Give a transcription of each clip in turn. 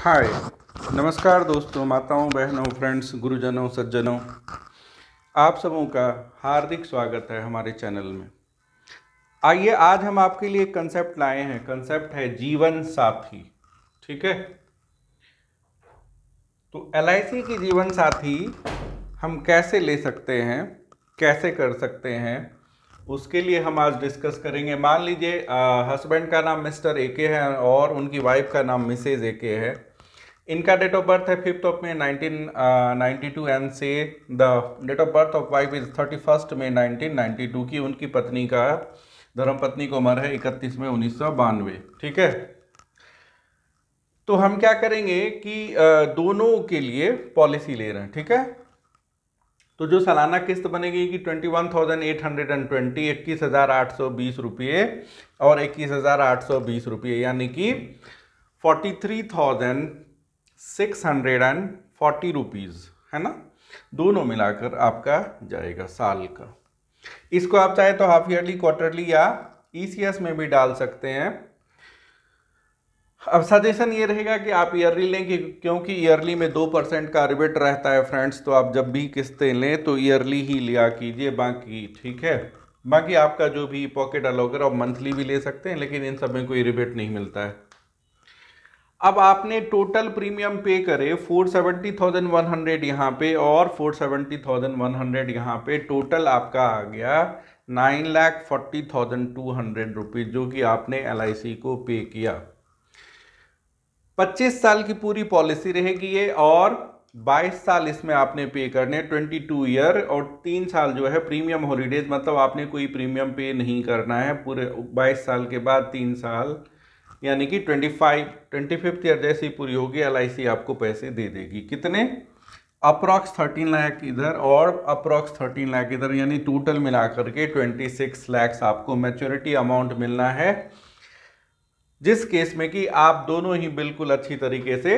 हाय नमस्कार दोस्तों माताओं बहनों फ्रेंड्स गुरुजनों सज्जनों आप सबों का हार्दिक स्वागत है हमारे चैनल में आइए आज हम आपके लिए कंसेप्ट लाए हैं कंसेप्ट है जीवन साथी ठीक है तो एल की जीवन साथी हम कैसे ले सकते हैं कैसे कर सकते हैं उसके लिए हम आज डिस्कस करेंगे मान लीजिए हस्बैंड का नाम मिस्टर ए के है और उनकी वाइफ का नाम मिसेज ए के है इनका डेट ऑफ बर्थ है fifth of May nineteen ninety two and say the date of birth of wife is thirty first May nineteen ninety two की उनकी पत्नी का धर्मपत्नी की उम्र है इकतीस मई उन्नीस सौ बानवे ठीक है तो हम क्या करेंगे कि uh, दोनों के लिए पॉलिसी ले रहे हैं ठीक है तो जो सालाना किस्त बनेगी कि twenty one thousand eight hundred and twenty इक्कीस हज़ार आठ सौ बीस रुपये और इक्कीस हज़ार आठ सौ बीस रुपये यानी कि forty three thousand six hundred and forty rupees है ना दोनों मिलाकर आपका जाएगा साल का इसको आप चाहे तो हाफ ईयरली क्वार्टरली या ईसीएस e में भी डाल सकते हैं अब सजेशन ये रहेगा कि आप ईयरली लें क्योंकि ईयरली में दो परसेंट का रिबेट रहता है फ्रेंड्स तो आप जब भी किस्तें लें तो ईयरली ही लिया कीजिए बाकी ठीक है बाकी आपका जो भी पॉकेट अलॉगर आप मंथली भी ले सकते हैं लेकिन इन सब में कोई रिबेट नहीं मिलता है अब आपने टोटल प्रीमियम पे करे four seventy thousand one hundred यहाँ पे और four seventy thousand one hundred यहाँ पे टोटल आपका आ गया nine lakh forty thousand two hundred rupees जो कि आपने एल को पे किया पच्चीस साल की पूरी पॉलिसी रहेगी ये और बाईस साल इसमें आपने पे करने ट्वेंटी टू ईयर और तीन साल जो है प्रीमियम हॉलीडेज मतलब आपने कोई प्रीमियम पे नहीं करना है पूरे बाईस साल के बाद तीन साल यानी कि twenty five twenty fifth year जैसे ही पूरी होगी एल आपको पैसे दे देगी कितने अप्रॉक्स थर्टीन लाख इधर और अप्रॉक्स थर्टीन लाख इधर यानी टोटल मिला करके ट्वेंटी सिक्स लैक्स आपको मेच्योरिटी अमाउंट मिलना है जिस केस में कि आप दोनों ही बिल्कुल अच्छी तरीके से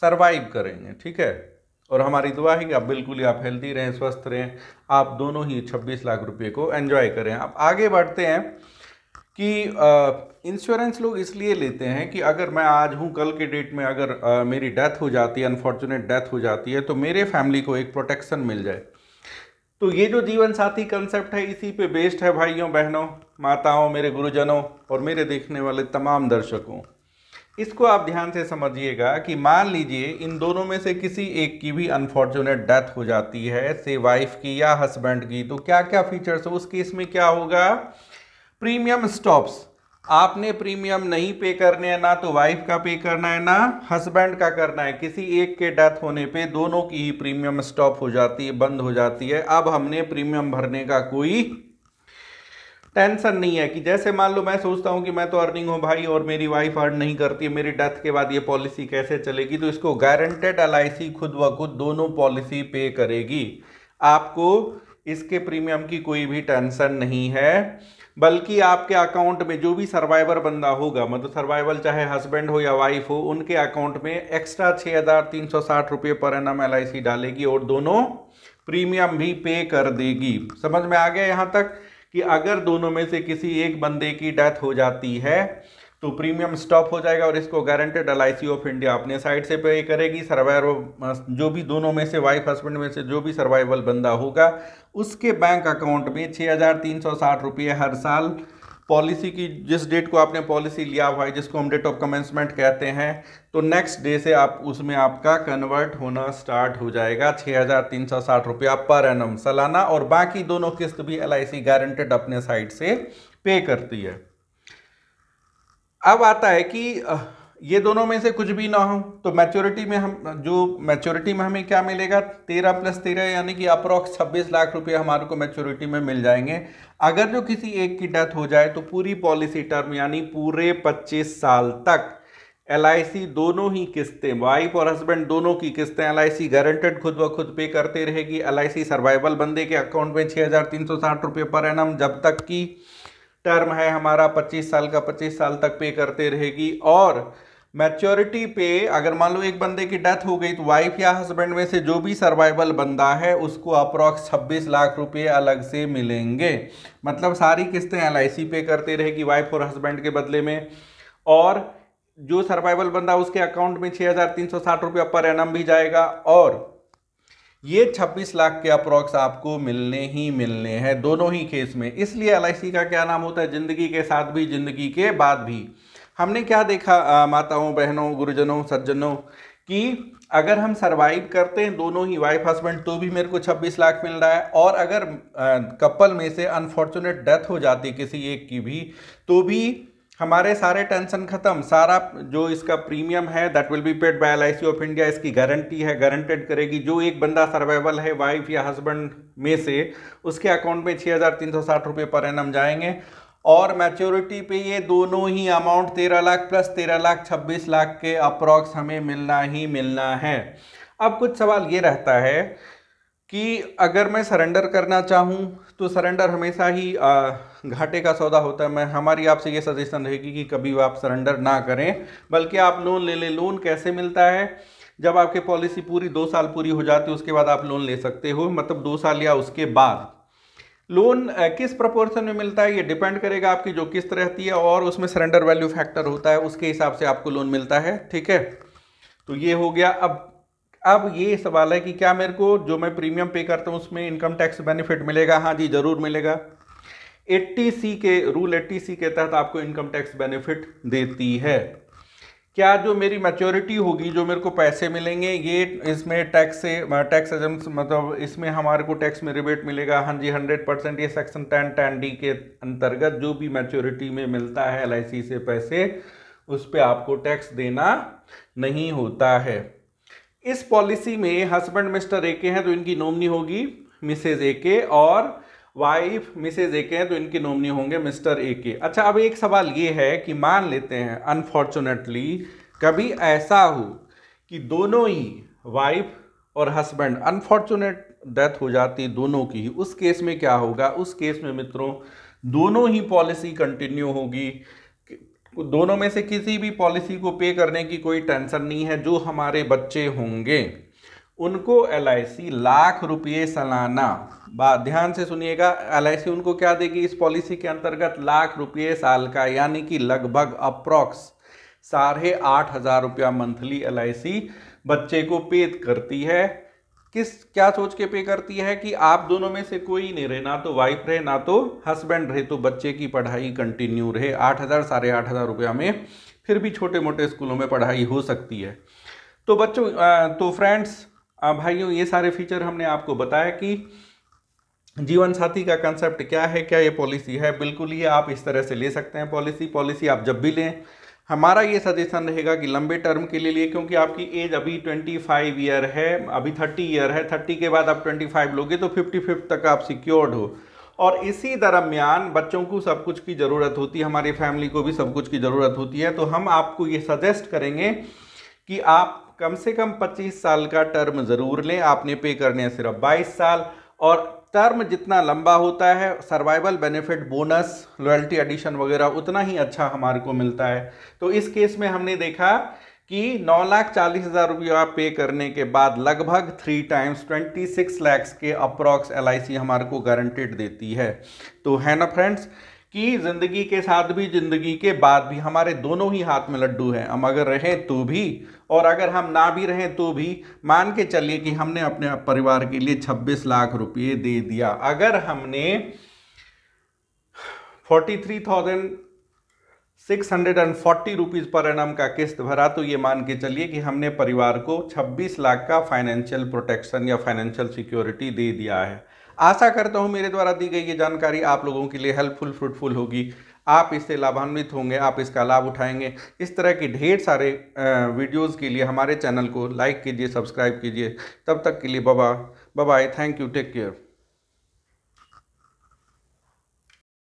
सरवाइव करेंगे ठीक है और हमारी दुआ है कि आप बिल्कुल ही आप हेल्दी रहें स्वस्थ रहें आप दोनों ही 26 लाख रुपए को एंजॉय करें आप आगे बढ़ते हैं कि इंश्योरेंस लोग इसलिए लेते हैं कि अगर मैं आज हूँ कल के डेट में अगर आ, मेरी डेथ हो जाती है अनफॉर्चुनेट डेथ हो जाती है तो मेरे फैमिली को एक प्रोटेक्शन मिल जाए तो ये जो जीवन साथी कंसेप्ट है इसी पे बेस्ड है भाइयों बहनों माताओं मेरे गुरुजनों और मेरे देखने वाले तमाम दर्शकों इसको आप ध्यान से समझिएगा कि मान लीजिए इन दोनों में से किसी एक की भी अनफॉर्चुनेट डेथ हो जाती है से वाइफ की या हस्बैंड की तो क्या क्या फीचर्स उस केस में क्या होगा प्रीमियम स्टॉप्स आपने प्रीमियम नहीं पे करने है ना तो वाइफ का पे करना है ना हस्बैंड का करना है किसी एक के डेथ होने पे दोनों की ही प्रीमियम स्टॉप हो जाती है बंद हो जाती है अब हमने प्रीमियम भरने का कोई टेंशन नहीं है कि जैसे मान लो मैं सोचता हूँ कि मैं तो अर्निंग हूँ भाई और मेरी वाइफ अर्न नहीं करती है मेरी डेथ के बाद ये पॉलिसी कैसे चलेगी तो इसको गारंटेड एल खुद व खुद दोनों पॉलिसी पे करेगी आपको इसके प्रीमियम की कोई भी टेंशन नहीं है बल्कि आपके अकाउंट में जो भी सर्वाइवर बंदा होगा मतलब सर्वाइवल चाहे हस्बैंड हो या वाइफ हो उनके अकाउंट में एक्स्ट्रा छः हज़ार तीन सौ साठ रुपये पर N M L I C डालेगी और दोनों प्रीमियम भी पे कर देगी समझ में आ गया यहाँ तक कि अगर दोनों में से किसी एक बंदे की डेथ हो जाती है तो प्रीमियम स्टॉप हो जाएगा और इसको गारंटेड एल ऑफ इंडिया अपने साइड से पे करेगी सर्वाइवर uh, जो भी दोनों में से वाइफ हस्बैंड में से जो भी सर्वाइवल बंदा होगा उसके बैंक अकाउंट में छः हज़ार तीन सौ साठ रुपये हर साल पॉलिसी की जिस डेट को आपने पॉलिसी लिया हुआ है जिसको हम डेट ऑफ कमेंसमेंट कहते हैं तो नेक्स्ट डे से आप उसमें आपका कन्वर्ट होना स्टार्ट हो जाएगा छः हज़ार तीन सौ साठ रुपया पर एनम सालाना और बाकी दोनों किस्त भी एल गारंटेड अपने साइड से पे करती है अब आता है कि ये दोनों में से कुछ भी ना हो तो मैच्योरिटी में हम जो मैच्योरिटी में हमें क्या मिलेगा तेरह प्लस तेरह यानी कि अप्रॉक्स छब्बीस लाख रुपए हमारे को मैच्योरिटी में मिल जाएंगे अगर जो किसी एक की डेथ हो जाए तो पूरी पॉलिसी टर्म यानी पूरे पच्चीस साल तक एल दोनों ही किस्तें वाइफ और हस्बैंड दोनों की किस्तें एल आई गारंटेड खुद ब खुद पे करते रहेगी एल सर्वाइवल बंदे के अकाउंट में छः हज़ार तीन सौ साठ रुपये पर एनम जब तक कि टर्म है हमारा 25 साल का 25 साल तक पे करते रहेगी और मैच्योरिटी पे अगर मान लो एक बंदे की डेथ हो गई तो वाइफ या हस्बैंड में से जो भी सर्वाइवल बंदा है उसको अप्रॉक्स 26 लाख रुपए अलग से मिलेंगे मतलब सारी किस्तें एल पे करते रहेगी वाइफ और हस्बैंड के बदले में और जो सर्वाइवल बंदा उसके अकाउंट में छः हज़ार तीन सौ साठ रुपया पर एम भी जाएगा और ये 26 लाख के अप्रॉक्स आपको मिलने ही मिलने हैं दोनों ही केस में इसलिए एल का क्या नाम होता है ज़िंदगी के साथ भी ज़िंदगी के बाद भी हमने क्या देखा माताओं बहनों गुरुजनों सज्जनों कि अगर हम सरवाइव करते हैं दोनों ही वाइफ हस्बैंड तो भी मेरे को 26 लाख मिल रहा है और अगर कपल में से अनफॉर्चुनेट डेथ हो जाती किसी एक की भी तो भी हमारे सारे टेंशन खत्म सारा जो इसका प्रीमियम है that will be paid by L of India इसकी गारंटी है गारंटेड करेगी जो एक बंदा सर्वाइवल है वाइफ या हस्बैंड में से उसके अकाउंट में छः हज़ार तीन सौ साठ रुपये पर एन जाएंगे और मैच्योरिटी पे ये दोनों ही अमाउंट तेरह लाख प्लस तेरह लाख छब्बीस लाख के अप्रॉक्स हमें मिलना ही मिलना है अब कुछ सवाल ये रहता है कि अगर मैं सरेंडर करना चाहूँ तो सरेंडर हमेशा ही घाटे का सौदा होता है मैं हमारी आपसे ये सजेशन रहेगी कि कभी आप सरेंडर ना करें बल्कि आप लोन ले लें लोन कैसे मिलता है जब आपके पॉलिसी पूरी दो साल पूरी हो जाती है उसके बाद आप लोन ले सकते हो मतलब दो साल या उसके बाद लोन किस प्रपोर्शन में मिलता है ये डिपेंड करेगा आपकी जो किस्त रहती है और उसमें सरेंडर वैल्यू फैक्टर होता है उसके हिसाब से आपको लोन मिलता है ठीक है तो ये हो गया अब अब ये सवाल है कि क्या मेरे को जो मैं प्रीमियम पे करता हूँ उसमें इनकम टैक्स बेनिफिट मिलेगा हाँ जी ज़रूर मिलेगा सी के रूल सी के तहत आपको इनकम टैक्स बेनिफिट देती है क्या जो मेरी मैच्योरिटी होगी जो मेरे को पैसे मिलेंगे ये इसमें टैक्स से टैक्स एजेंस मतलब इसमें हमारे को टैक्स में रिबेट मिलेगा हाँ जी हंड्रेड परसेंट ये सेक्शन टेन टेन डी के अंतर्गत जो भी मैच्योरिटी में मिलता है एल से पैसे उस पर आपको टैक्स देना नहीं होता है इस पॉलिसी में हस्बैंड मिस्टर ए के हैं तो इनकी नॉमनी होगी मिसेज ए के और वाइफ मिसेज ए के हैं तो इनके नॉमनी होंगे मिस्टर ए के अच्छा अब एक सवाल ये है कि मान लेते हैं अनफॉर्चुनेटली कभी ऐसा हो कि दोनों ही वाइफ और हस्बैंड अनफॉर्चुनेट डेथ हो जाती दोनों की उस केस में क्या होगा उस केस में मित्रों दोनों ही पॉलिसी कंटिन्यू होगी दोनों में से किसी भी पॉलिसी को पे करने की कोई टेंशन नहीं है जो हमारे बच्चे होंगे उनको एल लाख रुपये सालाना बात ध्यान से सुनिएगा एल उनको क्या देगी इस पॉलिसी के अंतर्गत लाख रुपये साल का यानी कि लगभग अप्रॉक्स साढ़े आठ हज़ार रुपया मंथली एल बच्चे को पे करती है किस क्या सोच के पे करती है कि आप दोनों में से कोई नहीं रहे ना तो वाइफ रहे ना तो हस्बैंड रहे तो बच्चे की पढ़ाई कंटिन्यू रहे आठ हज़ार साढ़े आठ हज़ार रुपया में फिर भी छोटे मोटे स्कूलों में पढ़ाई हो सकती है तो बच्चों तो फ्रेंड्स भाइयों ये सारे फीचर हमने आपको बताया कि जीवन साथी का कंसेप्ट क्या है क्या ये पॉलिसी है बिल्कुल ये आप इस तरह से ले सकते हैं पॉलिसी पॉलिसी आप जब भी लें हमारा ये सजेशन रहेगा कि लंबे टर्म के लिए लिए क्योंकि आपकी एज अभी 25 ईयर है अभी 30 ईयर है 30 के बाद आप 25 लोगे तो 55 तक आप सिक्योर्ड हो और इसी दरमियान बच्चों को सब कुछ की ज़रूरत होती है हमारी फैमिली को भी सब कुछ की ज़रूरत होती है तो हम आपको ये सजेस्ट करेंगे कि आप कम से कम 25 साल का टर्म ज़रूर लें आपने पे करने हैं सिर्फ 22 साल और टर्म जितना लंबा होता है survival benefit bonus loyalty addition वगैरह उतना ही अच्छा हमारे को मिलता है तो इस केस में हमने देखा कि नौ लाख चालीस हज़ार रुपया पे करने के बाद लगभग three times twenty six lakhs के अप्रॉक्स एल हमारे को गारंटेड देती है तो है ना फ्रेंड्स कि ज़िंदगी के साथ भी ज़िंदगी के बाद भी हमारे दोनों ही हाथ में लड्डू हैं हम अगर रहें तो भी और अगर हम ना भी रहें तो भी मान के चलिए कि हमने अपने परिवार के लिए 26 लाख रुपए दे दिया अगर हमने 43,640 रुपीस पर एनम का किस्त भरा तो ये मान के चलिए कि हमने परिवार को 26 लाख का फाइनेंशियल प्रोटेक्शन या फाइनेंशियल सिक्योरिटी दे दिया है आशा करता हूँ मेरे द्वारा दी गई ये जानकारी आप लोगों के लिए हेल्पफुल फ्रूटफुल होगी आप इससे लाभान्वित होंगे आप इसका लाभ उठाएंगे इस तरह की ढेर सारे वीडियोज़ के लिए हमारे चैनल को लाइक कीजिए सब्सक्राइब कीजिए तब तक के लिए बाबा bye thank you take care